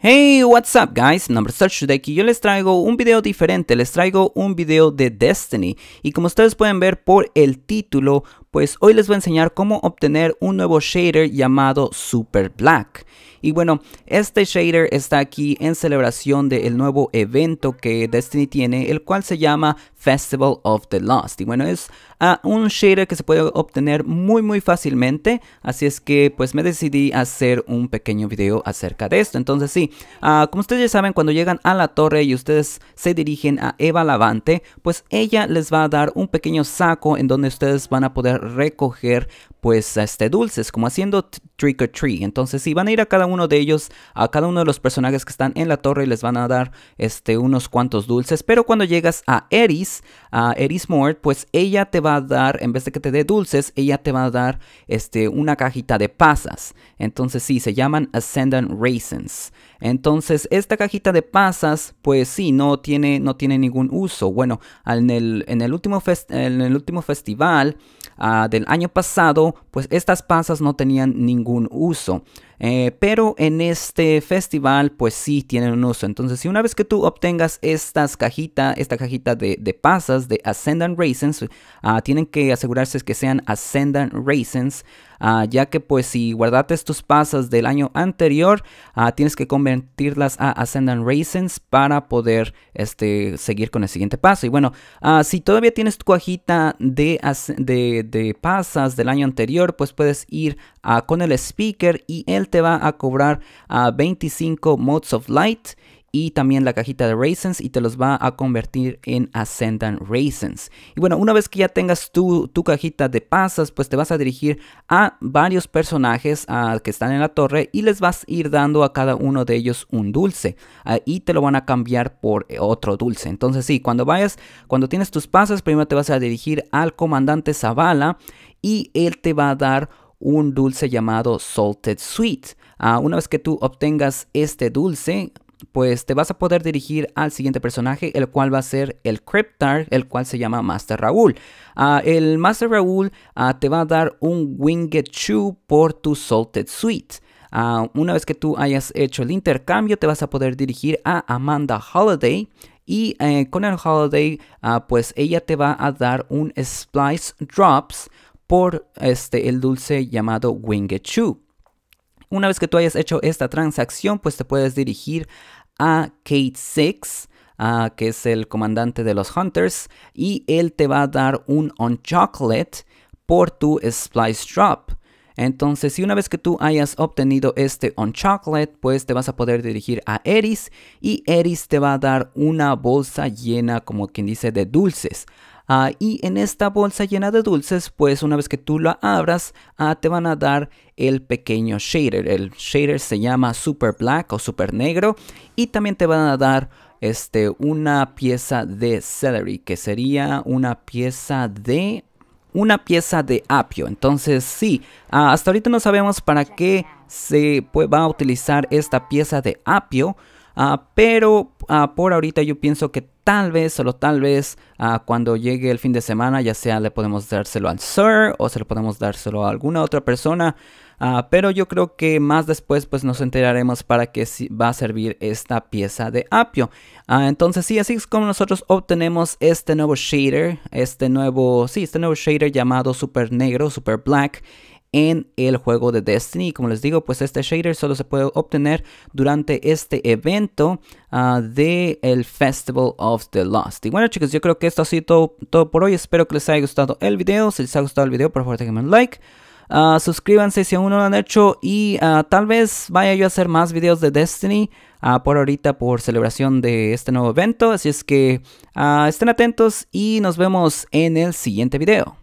Hey, what's up guys, nombre es y yo les traigo un video diferente, les traigo un video de Destiny y como ustedes pueden ver por el título pues hoy les voy a enseñar cómo obtener un nuevo shader llamado Super Black. Y bueno, este shader está aquí en celebración del nuevo evento que Destiny tiene, el cual se llama Festival of the Lost. Y bueno, es ah, un shader que se puede obtener muy muy fácilmente, así es que pues me decidí hacer un pequeño video acerca de esto. Entonces sí, ah, como ustedes ya saben, cuando llegan a la torre y ustedes se dirigen a Eva Lavante, pues ella les va a dar un pequeño saco en donde ustedes van a poder recoger pues este dulces, como haciendo trick or treat. Entonces, si van a ir a cada uno de ellos, a cada uno de los personajes que están en la torre y les van a dar este unos cuantos dulces, pero cuando llegas a Eris, a Eris Mort, pues ella te va a dar en vez de que te dé dulces, ella te va a dar este una cajita de pasas. Entonces, sí, se llaman Ascendant Raisins. Entonces, esta cajita de pasas, pues sí, no tiene no tiene ningún uso. Bueno, en el, último fest, en el último festival Ah, del año pasado, pues estas pasas no tenían ningún uso. Eh, pero en este festival pues sí tienen un uso. Entonces si una vez que tú obtengas estas cajitas, esta cajita de, pasas de Ascendant Raisins, ah, tienen que asegurarse que sean Ascendant Raisins. Ah, ya que pues si guardaste tus pasas del año anterior, ah, tienes que convertirlas a Ascendant Raisins para poder este, seguir con el siguiente paso. Y bueno, si todavía tienes tu cajita de, de, de, pasas del año anterior, pues puedes ir con el speaker y el te va a cobrar a ah, 25 mods of light y también la cajita de raisins y te los va a convertir en ascendant raisins. Y bueno, una vez que ya tengas tu, cajita de pasas, pues te vas a dirigir a varios personajes ah, que están en la torre y les vas a ir dando a cada uno de ellos un dulce ahí y te lo van a cambiar por eh, otro dulce. Entonces sí, cuando vayas, cuando tienes tus pasas, primero te vas a dirigir al comandante Zavala y él te va a dar un dulce llamado Salted Sweet. Ah, una vez que tú obtengas este dulce, pues te vas a poder dirigir al siguiente personaje, el cual va a ser el Cryptar, el cual se llama Master Raúl. Ah, el Master Raúl ah, te va a dar un Winged Chew por tu Salted Sweet. una vez que tú hayas hecho el intercambio, te vas a poder dirigir a Amanda Holiday. Y eh, con el Holiday, pues ella te va a dar un Splice Drops por este, el dulce llamado Shoe. Una vez que tú hayas hecho esta transacción, pues te puedes dirigir a Kate Six, que es el comandante de los Hunters, y él te va a dar un On Chocolate por tu Splice Drop. Entonces, si una vez que tú hayas obtenido este On Chocolate, pues te vas a poder dirigir a Eris y Eris te va a dar una bolsa llena, como quien dice, de dulces. Ah, y en esta bolsa llena de dulces, pues una vez que tú la abras, ah, te van a dar el pequeño shader. El shader se llama Super Black o Super Negro. Y también te van a dar este, una pieza de celery, que sería una pieza de... Una pieza de apio. Entonces sí, ah, hasta ahorita no sabemos para qué se va a utilizar esta pieza de apio. Ah, pero ah, por ahorita yo pienso que tal vez, solo tal vez, ah, cuando llegue el fin de semana, ya sea le podemos dárselo al Sir o se lo podemos dárselo a alguna otra persona. pero yo creo que más después pues nos enteraremos para qué va a servir esta pieza de apio. entonces sí, así es como nosotros obtenemos este nuevo shader, este nuevo, sí, este nuevo shader llamado Super Negro, Super Black en el juego de Destiny. como les digo, pues este shader solo se puede obtener durante este evento ah, De del Festival of the Lost. Y bueno chicos, yo creo que esto ha sido todo, por hoy. Espero que les haya gustado el video. Si les ha gustado el video, por favor déjenme un like. Ah, suscríbanse si aún no lo han hecho y ah, tal vez vaya yo a hacer más videos de Destiny por ahorita por celebración de este nuevo evento. Así es que estén atentos y nos vemos en el siguiente video.